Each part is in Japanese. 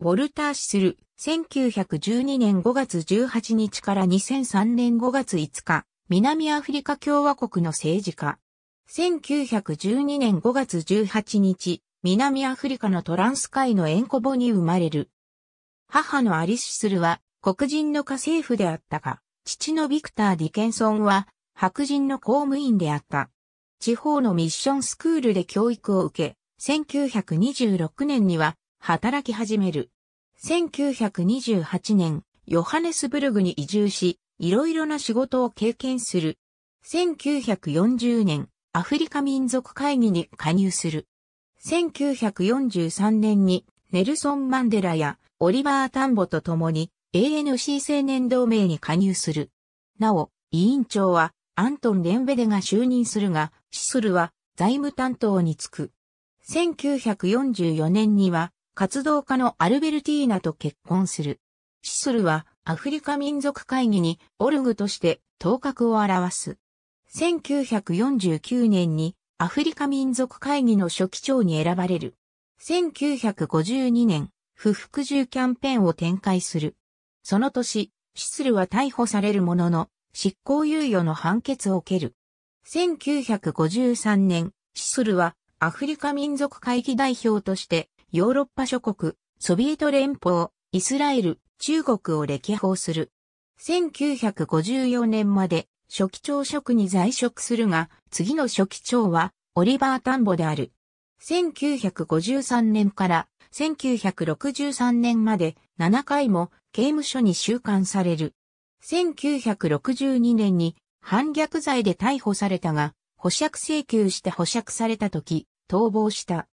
ウォルター・シスル、1912年5月18日から2003年5月5日、南アフリカ共和国の政治家。1912年5月18日、南アフリカのトランス海のエンコボに生まれる。母のアリス・シスルは黒人の家政婦であったが、父のビクター・ディケンソンは白人の公務員であった。地方のミッションスクールで教育を受け、1926年には働き始める。1928年、ヨハネスブルグに移住し、いろいろな仕事を経験する。1940年、アフリカ民族会議に加入する。1943年に、ネルソン・マンデラやオリバー・タンボと共に ANC 青年同盟に加入する。なお、委員長はアントン・レンベデが就任するが、シスルは財務担当に就く。1944年には活動家のアルベルティーナと結婚する。シソルはアフリカ民族会議にオルグとして頭角を表す。1949年にアフリカ民族会議の書記長に選ばれる。1952年、不服従キャンペーンを展開する。その年、シスルは逮捕されるものの、執行猶予の判決を受ける。1953年、シスルはアフリカ民族会議代表としてヨーロッパ諸国、ソビエト連邦、イスラエル、中国を歴訪する。1954年まで初期長職に在職するが、次の初期長はオリバー・タンボである。1953年から1963年まで7回も刑務所に収監される。1962年に反逆罪で逮捕されたが、保釈請求して保釈された時、逃亡した。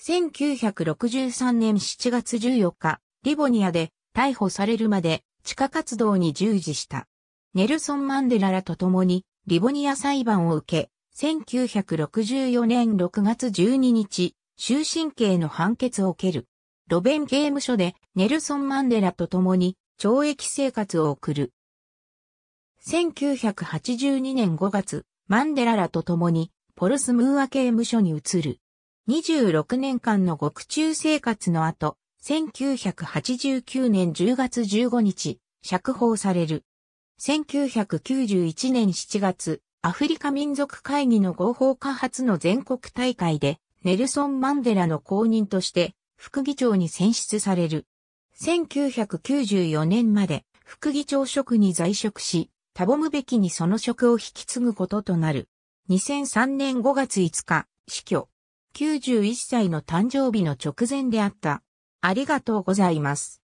1963年7月14日、リボニアで逮捕されるまで地下活動に従事した。ネルソン・マンデラらと共にリボニア裁判を受け、1964年6月12日、終身刑の判決を受ける。ロベン刑務所でネルソン・マンデラと共に懲役生活を送る。1982年5月、マンデラらと共にポルスムーア刑務所に移る。26年間の獄中生活の後、1989年10月15日、釈放される。1991年7月、アフリカ民族会議の合法化発の全国大会で、ネルソン・マンデラの公認として、副議長に選出される。1994年まで、副議長職に在職し、たぼむべきにその職を引き継ぐこととなる。2003年5月5日、死去。91歳の誕生日の直前であった。ありがとうございます。